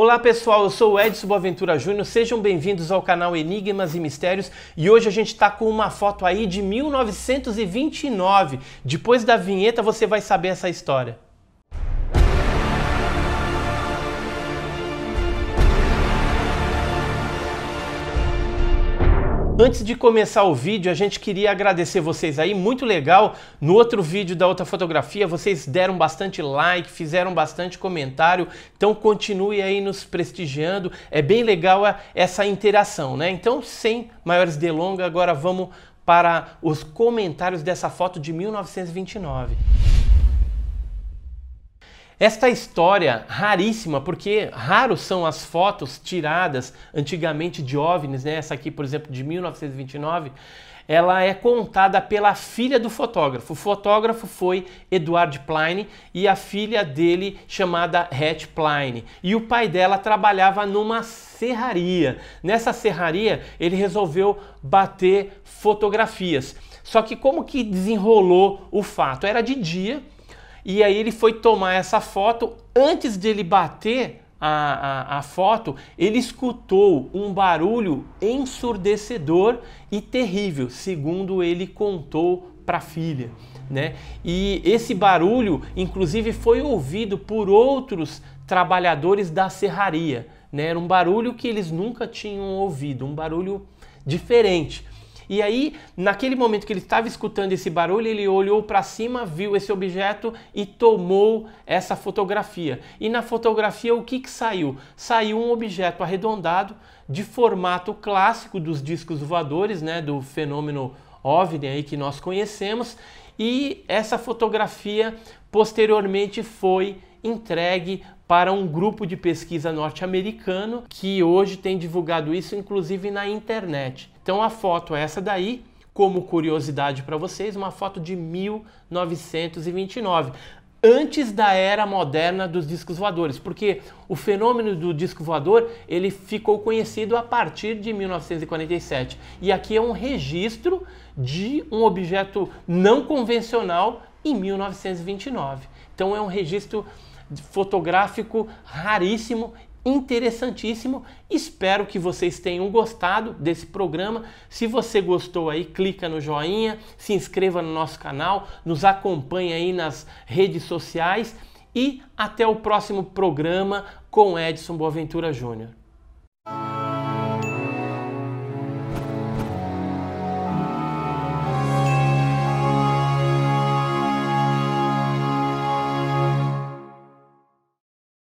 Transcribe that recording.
Olá pessoal, eu sou o Edson Boaventura Júnior, sejam bem-vindos ao canal Enigmas e Mistérios e hoje a gente está com uma foto aí de 1929. Depois da vinheta você vai saber essa história. Antes de começar o vídeo, a gente queria agradecer vocês aí, muito legal. No outro vídeo da outra fotografia, vocês deram bastante like, fizeram bastante comentário, então continue aí nos prestigiando. É bem legal essa interação, né? Então, sem maiores delongas, agora vamos para os comentários dessa foto de 1929. Esta história raríssima, porque raros são as fotos tiradas antigamente de OVNIs, né? Essa aqui, por exemplo, de 1929, ela é contada pela filha do fotógrafo. O fotógrafo foi Edward Pline e a filha dele chamada Hattie Pline. E o pai dela trabalhava numa serraria. Nessa serraria, ele resolveu bater fotografias. Só que como que desenrolou o fato? Era de dia, e aí ele foi tomar essa foto. Antes de ele bater a, a, a foto, ele escutou um barulho ensurdecedor e terrível, segundo ele contou para a filha. Né? E esse barulho, inclusive, foi ouvido por outros trabalhadores da serraria. Né? Era um barulho que eles nunca tinham ouvido, um barulho diferente. E aí, naquele momento que ele estava escutando esse barulho, ele olhou para cima, viu esse objeto e tomou essa fotografia. E na fotografia, o que, que saiu? Saiu um objeto arredondado de formato clássico dos discos voadores, né, do fenômeno OVNI aí que nós conhecemos, e essa fotografia posteriormente foi entregue para um grupo de pesquisa norte-americano que hoje tem divulgado isso inclusive na internet. Então a foto é essa daí, como curiosidade para vocês, uma foto de 1929 antes da era moderna dos discos voadores, porque o fenômeno do disco voador ele ficou conhecido a partir de 1947. E aqui é um registro de um objeto não convencional em 1929. Então é um registro fotográfico raríssimo interessantíssimo. Espero que vocês tenham gostado desse programa. Se você gostou aí, clica no joinha, se inscreva no nosso canal, nos acompanhe aí nas redes sociais e até o próximo programa com Edson Boaventura Júnior.